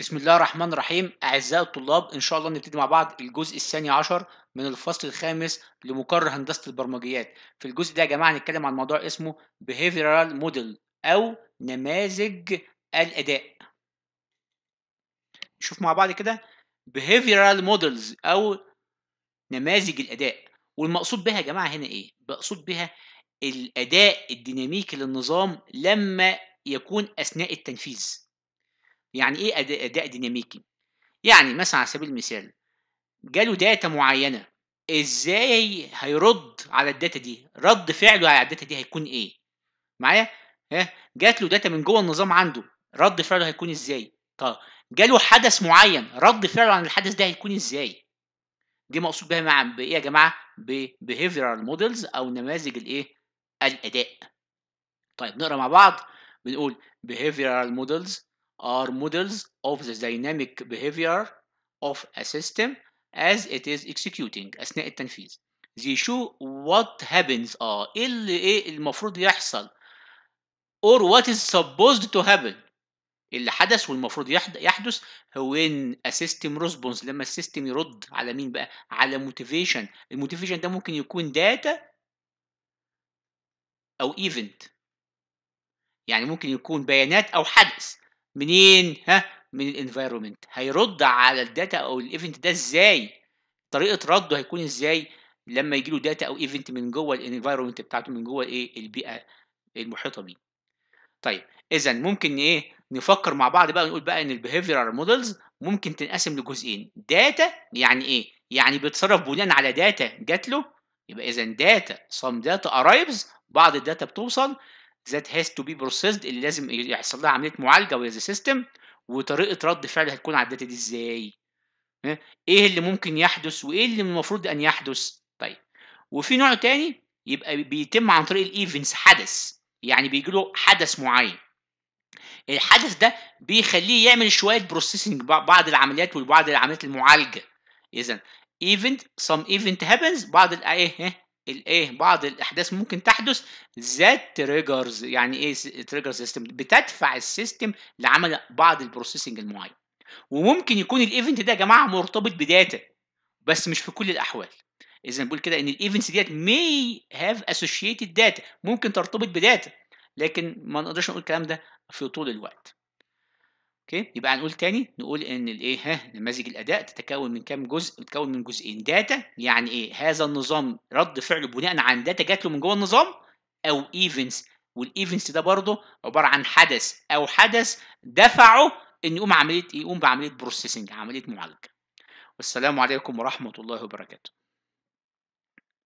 بسم الله الرحمن الرحيم أعزائي الطلاب إن شاء الله نبتدي مع بعض الجزء الثاني عشر من الفصل الخامس لمقرر هندسة البرمجيات في الجزء ده يا جماعة هنتكلم عن موضوع اسمه Behavioral Model أو نماذج الأداء نشوف مع بعض كده Behavioral Models أو نماذج الأداء والمقصود بها يا جماعة هنا إيه؟ مقصود بها الأداء الديناميكي للنظام لما يكون أثناء التنفيذ يعني ايه اداء, أداء ديناميكي يعني مثلا على سبيل المثال جاله داتا معينه ازاي هيرد على الداتا دي رد فعله على الداتا دي هيكون ايه معايا ها جات له داتا من جوه النظام عنده رد فعله هيكون ازاي طب جاله حدث معين رد فعله عن الحدث ده هيكون ازاي دي مقصود بها مع بايه يا جماعه بيهيفيرال مودلز او نماذج الايه الاداء طيب نقرا مع بعض بنقول behavioral models are models of the dynamic behavior of a system as it is executing أثناء التنفيذ they show what happens اه ايه اللي ايه المفروض يحصل or what is supposed to happen اللي حدث والمفروض يحدث when a system response لما السيستم يرد على مين بقى على motivation الموتيفيشن ده ممكن يكون data او event يعني ممكن يكون بيانات او حدث منين ها من الانفايرمنت هيرد على الداتا او الايفنت ده ازاي طريقه رده هيكون ازاي لما يجي له داتا او ايفنت من جوه الانفايرمنت بتاعته من جوه ايه البيئه المحيطه بيه طيب اذا ممكن ايه نفكر مع بعض بقى ونقول بقى ان البيهيفيرال مودلز ممكن تنقسم لجزئين داتا يعني ايه يعني بيتصرف بناء على داتا جات له يبقى اذا داتا صم داتا ارايفز بعض الداتا بتوصل that has to be processed اللي لازم يحصل لها عمليه معالجه ويز سيستم وطريقه رد فعل هتكون على الداتا دي ازاي ايه اللي ممكن يحدث وايه اللي المفروض ان يحدث طيب وفي نوع تاني يبقى بيتم عن طريق الايفنتس حدث يعني بيجي له حدث معين الحدث ده بيخليه يعمل شويه بروسيسنج بعض العمليات وبعض العمليات المعالجه اذا ايفنت سم ايفنت هابنز بعض ايه الايه بعض الاحداث ممكن تحدث ذات تريجرز يعني ايه تريجر سيستم بتدفع السيستم لعمل بعض البروسيسنج المعين وممكن يكون الايفنت ده يا جماعه مرتبط بداتا بس مش في كل الاحوال اذا بنقول كده ان الايفنتس ديت مي هاف اسوشيتد داتا ممكن ترتبط بداتا لكن ما نقدرش نقول الكلام ده في طول الوقت اوكي يبقى هنقول تاني نقول ان الايه ها نماذج الاداء تتكون من كام جزء بتتكون من جزئين داتا يعني ايه هذا النظام رد فعله بناء عن داتا جات له من جوه النظام او ايفنتس والايفنتس ده برضه عباره عن حدث او حدث دفعه ان يقوم عمليه إيه؟ يقوم بعمليه بروسيسنج عمليه معالجه والسلام عليكم ورحمه الله وبركاته